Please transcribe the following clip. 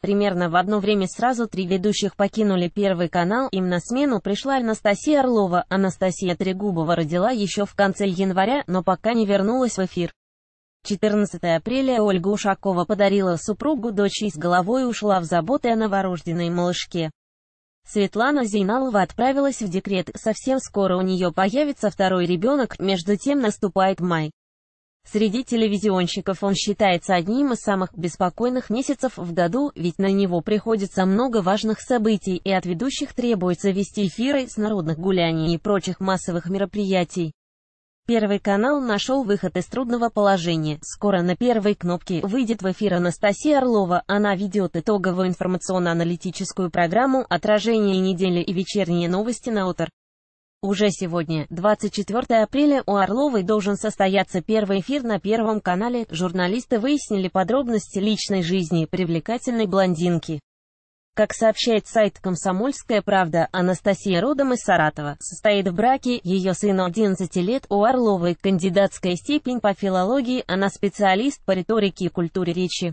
Примерно в одно время сразу три ведущих покинули Первый канал, им на смену пришла Анастасия Орлова. Анастасия Трегубова родила еще в конце января, но пока не вернулась в эфир. 14 апреля Ольга Ушакова подарила супругу дочь и с головой ушла в заботы о новорожденной малышке. Светлана Зейналова отправилась в декрет, совсем скоро у нее появится второй ребенок, между тем наступает май. Среди телевизионщиков он считается одним из самых беспокойных месяцев в году, ведь на него приходится много важных событий, и от ведущих требуется вести эфиры с народных гуляний и прочих массовых мероприятий. Первый канал нашел выход из трудного положения. Скоро на первой кнопке выйдет в эфир Анастасия Орлова. Она ведет итоговую информационно-аналитическую программу «Отражение недели» и вечерние новости на ОТР. Уже сегодня, 24 апреля, у Орловой должен состояться первый эфир на Первом канале. Журналисты выяснили подробности личной жизни привлекательной блондинки. Как сообщает сайт «Комсомольская правда», Анастасия родом из Саратова, состоит в браке, ее сыну 11 лет, у Орловой, кандидатская степень по филологии, она специалист по риторике и культуре речи.